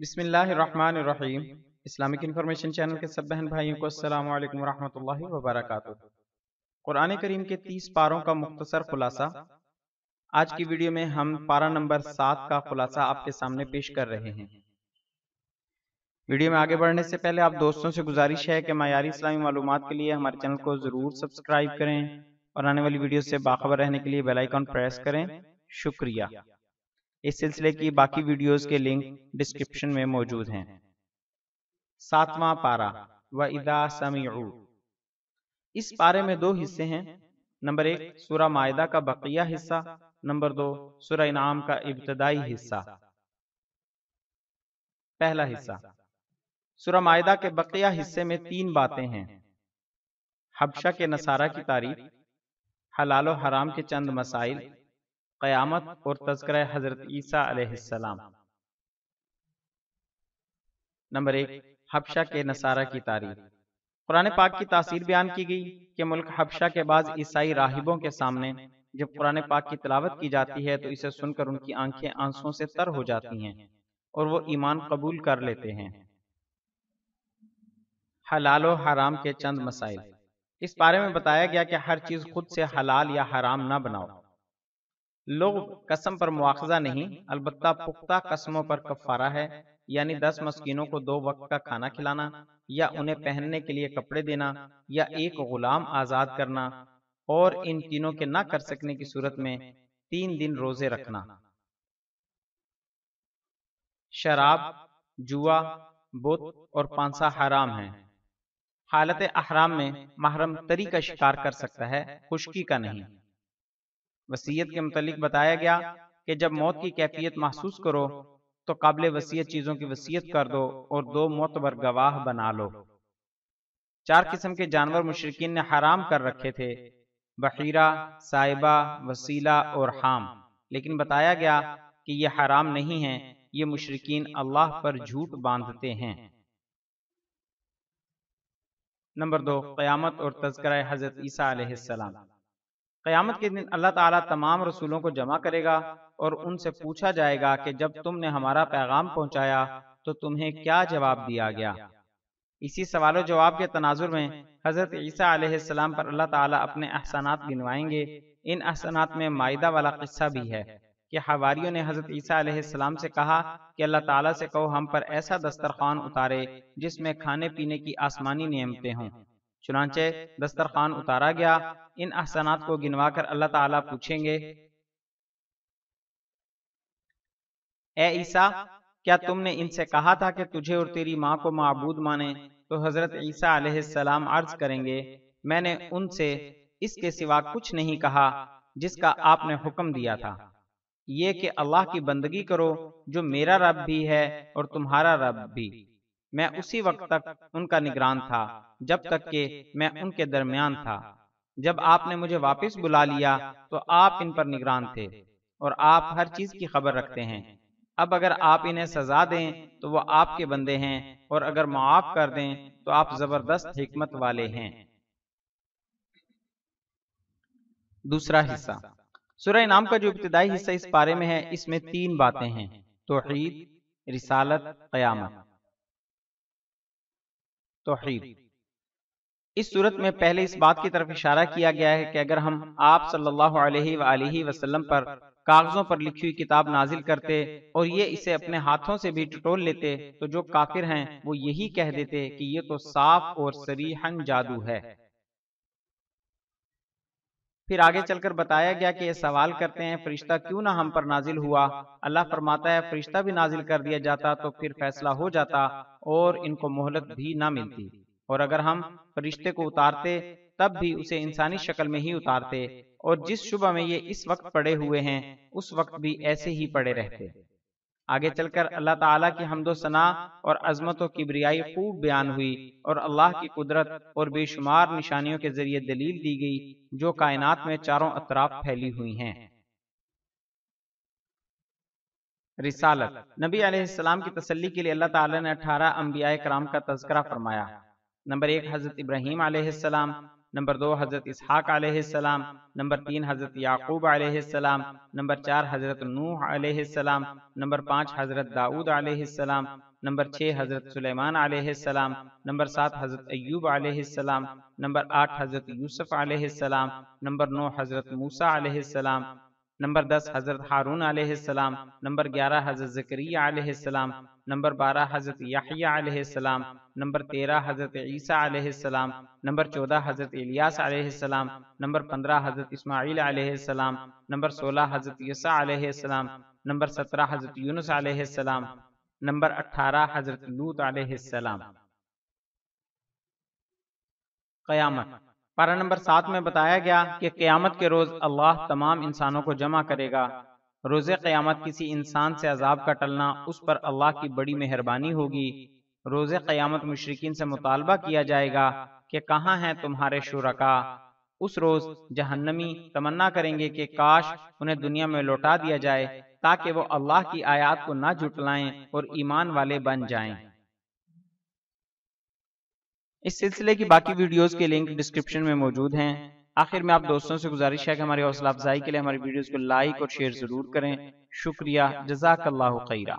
बिसमीम Islamic information channel के सब बहन भाइयों को अस्सलाम वालेकुम रहमतुल्लाहि व बरकातहू कुरान करीम के 30 पारों का मुख्तसर खुलासा आज की वीडियो में हम पारा नंबर सात का खुलासा आपके सामने पेश कर रहे हैं वीडियो में आगे बढ़ने से पहले आप दोस्तों से गुजारिश है कि मायारी इस्लामी मालूम के लिए हमारे चैनल को ज़रूर सब्सक्राइब करें और आने वाली वीडियो से बाखबर रहने के लिए बेलाइकॉन प्रेस करें शुक्रिया इस सिलसिले की बाकी वीडियोस के लिंक डिस्क्रिप्शन में मौजूद हैं सातवां पारा व इदा समीउ इस पारे में दो हिस्से हैं नंबर एक सूरा मायदा का बकिया हिस्सा नंबर दो सूरा इनाम का इब्तदाई हिस्सा पहला हिस्सा सूरा मायदा के बकिया हिस्से में तीन बातें हैं हबशा के नसारा की तारीफ हलाल हराम के चंद मसाइल क़यामत और तस्कर हज़रत ईसा नंबर एक हबशा के नसारा की तारीफ कुरान पाक की तासीर बयान की गई कि मुल्क हबशा के बाद ईसाई राहिबों के सामने जब कुरान पाक की तलावत की जाती है तो इसे सुनकर उनकी आंखें आंसुओं से तर हो जाती हैं और वो ईमान कबूल कर लेते हैं हलाल और हराम के चंद मसाइल इस बारे में बताया गया कि हर चीज़ खुद से हलाल या हराम ना बनाओ लोग कसम पर मुआवजा नहीं अलबत् पुख्ता कस्मों पर कफारा है यानी दस मस्किनों को दो वक्त का खाना खिलाना या उन्हें पहनने के लिए कपड़े देना या एक गुलाम आज़ाद करना और इन तीनों के ना कर सकने की सूरत में तीन दिन रोजे रखना शराब जुआ बुत और पांसा हराम है हालत अहराम में महरम तरी का शिकार कर सकता है खुशकी का नहीं वसीयत के मतलब बताया गया कि जब मौत की कैफियत महसूस करो तो काबिल वसीयत चीज़ों की वसीयत कर दो और दो मोतबर गवाह बना लो चार किस्म के जानवर मुशरकिन ने हराम कर रखे थे बहीरा साहिबा वसीला और हाम लेकिन बताया गया कि ये हराम नहीं है ये मुशरकिन अल्लाह पर झूठ बांधते हैं नंबर दो क्यामत और तस्करा हज़रत ईसा सलाम क्यामत के दिन अल्लाह ताला तमाम रसूलों को जमा करेगा और उनसे पूछा जाएगा कि जब तुमने हमारा पैगाम पहुंचाया तो, तो तुम्हें क्या जवाब दिया गया इसी सवाल जवाब के तनाजुर में हज़रत ईसा आसमाम पर अल्लाह ताला अपने अहसानात गिनवाएंगे इन अहसानात में मायदा वाला किस्सा भी है कि हवारियों ने हज़रत ईसा आसमाम से कहा कि अल्लाह ताला से कहो हम पर ऐसा दस्तरखान उतारे जिसमें खाने पीने की आसमानी नियमते हों चुनाचे दस्तरखान उतारा गया इन अहसनात को गिनवा कर अल्लाह ताला पूछेंगे ए ईसा क्या तुमने इनसे कहा था कि तुझे और तेरी माँ को मबूद माने तो हजरत ईसा सलाम अर्ज करेंगे मैंने उनसे इसके सिवा कुछ नहीं कहा जिसका आपने हुक्म दिया था ये कि अल्लाह की बंदगी करो जो मेरा रब भी है और तुम्हारा रब भी मैं उसी वक्त तक उनका निगरान था जब तक के मैं उनके दरमियान था जब आपने मुझे वापस बुला लिया तो, तो आप इन पर निगरान थे और आप हर चीज की खबर रखते हैं अब अगर आप इन्हें सजा दें तो वो तो आपके बंदे हैं और अगर माफ कर दें तो, तो आप जबरदस्त हिकमत वाले हैं दूसरा हिस्सा सुरह नाम का जो इब्तदाई हिस्सा इस बारे में है इसमें तीन बातें हैं तो रिसालत कयामत तोहहीद इस सूरत में पहले इस बात की तरफ इशारा किया गया है कि अगर हम आप सल्लल्लाहु अलैहि वसल्लम पर कागजों पर लिखी हुई किताब नाजिल करते और ये इसे अपने हाथों से भी टटोल लेते तो जो काफिर हैं वो यही कह देते कि ये तो साफ और सरीहन जादू है फिर आगे चलकर बताया गया कि ये सवाल करते हैं फरिश्ता क्यों ना हम पर नाजिल हुआ अल्लाह फरमाता है फरिश्ता भी नाजिल कर दिया जाता तो फिर फैसला हो जाता और इनको मोहलत भी ना मिलती और अगर हम फरिश्ते को उतारते तब भी उसे इंसानी शक्ल में ही उतारते और जिस शुबा में ये इस वक्त पड़े हुए हैं उस वक्त भी ऐसे ही पड़े रहते आगे चलकर अल्लाह ताला की हमदो सना और अजमत की बरियाई खूब बयान हुई और अल्लाह की कुदरत और बेशुमार निशानियों के जरिए दलील दी गई जो कायनात में चारों अतराफ फैली हुई हैं रिसालत नबी आसमाम की तसली के लिए अल्लाह ताला ने अठारह अम्बिया कराम का तस्करा फरमाया नंबर एक हज़रत इब्राहीम आसमाम नंबर दो हज़रत इसहाक़ आसमाम नंबर तीन हज़रत याकूब आसमाम नंबर चार हज़रत नूह आसमाम नंबर पाँच हज़रत दाऊद आसमाम नंबर छः हज़रत सुलेमान आसमाम नंबर सात हज़रत अयूब आसमाम नंबर आठ हज़रत यूसुफ आसमाम नंबर नौ हज़रत मूसा आलम नंबर दस हज़रत हारून आलम नंबर ग्यारह हज़रत जकरिया आसमाम नंबर बारह हज़रत याहिया नंबर तेरह हज़रत ईसा आसमाम नंबर चौदह हज़रत इलियास आसमाम नंबर पंद्रह हज़रत इस्माईल आसमाम नंबर सोलह हज़रत यसा आसमाम नंबर सत्रह हज़रत यूनस आसमाम नंबर अट्ठारह हज़रत लूत आसमाम क्यामत पारा नंबर सात में बताया गया कि क़्यामत के रोज़ अल्लाह तमाम इंसानों को जमा करेगा रोजे क़्यामत किसी इंसान से अजाब का टलना उस पर अल्लाह की बड़ी मेहरबानी होगी रोजे क़्यामत मशरकिन से मुतालबा किया जाएगा कि कहाँ हैं तुम्हारे शुरका उस रोज़ जहन्नमी तमन्ना करेंगे कि काश उन्हें दुनिया में लौटा दिया जाए ताकि वो अल्लाह की आयात को ना जुटलाएं और ईमान वाले बन जाएं। इस सिलसिले की बाकी वीडियोस के लिंक डिस्क्रिप्शन में मौजूद हैं आखिर में आप दोस्तों से गुजारिश है कि हमारी हौसला अफजाई के लिए हमारी वीडियोस को लाइक और शेयर जरूर करें शुक्रिया जजाक खैरा